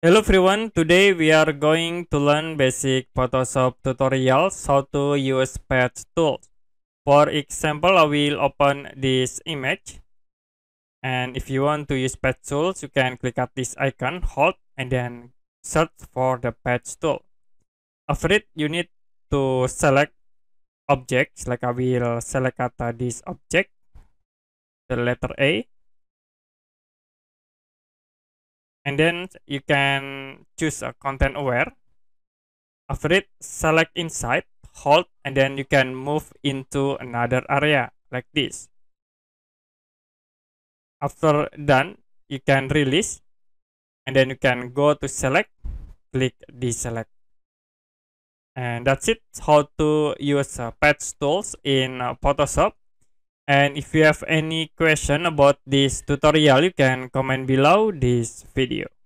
Hello everyone, today we are going to learn basic Photoshop tutorials how to use patch tools. For example, I will open this image. And if you want to use patch tools, you can click at this icon, hold, and then search for the patch tool. After it, you need to select objects, like I will select at this object, the letter A, and then you can choose a content aware after it select inside hold and then you can move into another area like this after done you can release and then you can go to select click deselect and that's it how to use uh, patch tools in uh, photoshop and if you have any question about this tutorial you can comment below this video